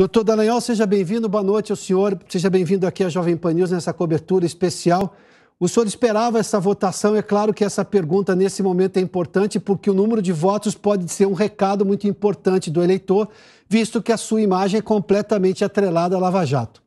Doutor Dallagnol, seja bem-vindo, boa noite ao senhor, seja bem-vindo aqui à Jovem Pan News nessa cobertura especial. O senhor esperava essa votação? É claro que essa pergunta nesse momento é importante porque o número de votos pode ser um recado muito importante do eleitor, visto que a sua imagem é completamente atrelada à Lava Jato.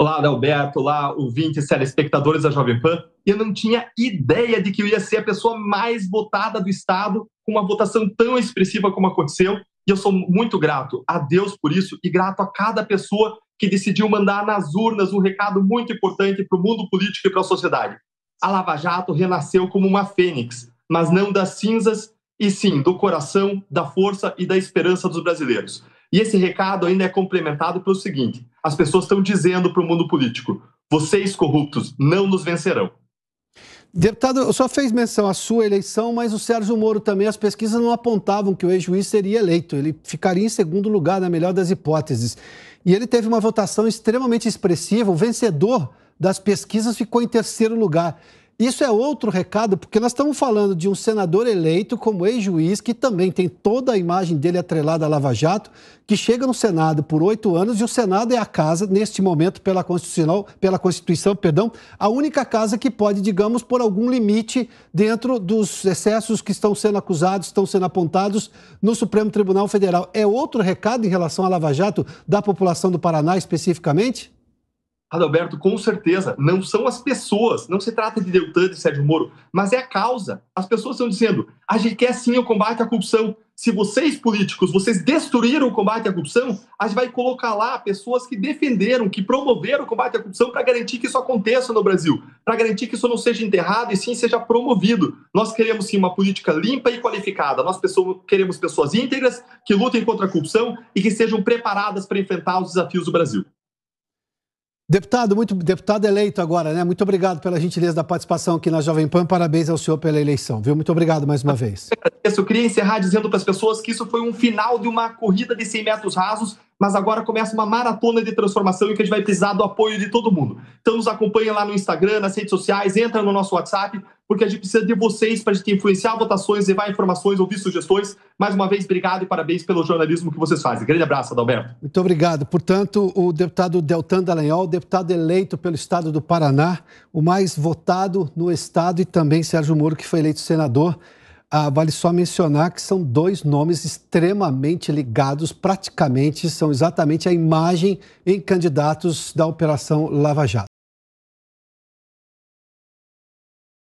Olá, Alberto, olá, ouvintes, telespectadores da Jovem Pan. Eu não tinha ideia de que eu ia ser a pessoa mais votada do Estado com uma votação tão expressiva como aconteceu. E eu sou muito grato a Deus por isso e grato a cada pessoa que decidiu mandar nas urnas um recado muito importante para o mundo político e para a sociedade. A Lava Jato renasceu como uma fênix, mas não das cinzas, e sim do coração, da força e da esperança dos brasileiros. E esse recado ainda é complementado pelo seguinte: as pessoas estão dizendo para o mundo político, vocês corruptos não nos vencerão. Deputado, eu só fez menção à sua eleição, mas o Sérgio Moro também, as pesquisas não apontavam que o ex-juiz seria eleito. Ele ficaria em segundo lugar, na melhor das hipóteses. E ele teve uma votação extremamente expressiva. O vencedor das pesquisas ficou em terceiro lugar. Isso é outro recado, porque nós estamos falando de um senador eleito como ex-juiz, que também tem toda a imagem dele atrelada à Lava Jato, que chega no Senado por oito anos e o Senado é a casa, neste momento, pela Constituição, pela Constituição, perdão, a única casa que pode, digamos, por algum limite dentro dos excessos que estão sendo acusados, estão sendo apontados no Supremo Tribunal Federal. É outro recado em relação à Lava Jato da população do Paraná especificamente? Adalberto, com certeza, não são as pessoas, não se trata de Deltan e Sérgio Moro, mas é a causa. As pessoas estão dizendo, a gente quer sim o combate à corrupção. Se vocês, políticos, vocês destruíram o combate à corrupção, a gente vai colocar lá pessoas que defenderam, que promoveram o combate à corrupção para garantir que isso aconteça no Brasil, para garantir que isso não seja enterrado e sim seja promovido. Nós queremos sim uma política limpa e qualificada. Nós queremos pessoas íntegras que lutem contra a corrupção e que sejam preparadas para enfrentar os desafios do Brasil. Deputado, muito deputado eleito agora, né? Muito obrigado pela gentileza da participação aqui na Jovem Pan. Parabéns ao senhor pela eleição, viu? Muito obrigado mais uma vez. Eu queria encerrar dizendo para as pessoas que isso foi um final de uma corrida de 100 metros rasos, mas agora começa uma maratona de transformação e que a gente vai precisar do apoio de todo mundo. Então nos acompanha lá no Instagram, nas redes sociais, entra no nosso WhatsApp, porque a gente precisa de vocês para a gente influenciar votações, levar informações, ouvir sugestões. Mais uma vez, obrigado e parabéns pelo jornalismo que vocês fazem. Grande abraço, Adalberto. Muito obrigado. Portanto, o deputado Deltan Dallagnol, deputado eleito pelo estado do Paraná, o mais votado no estado, e também Sérgio Moro, que foi eleito senador. Ah, vale só mencionar que são dois nomes extremamente ligados, praticamente são exatamente a imagem em candidatos da Operação Lava Jato.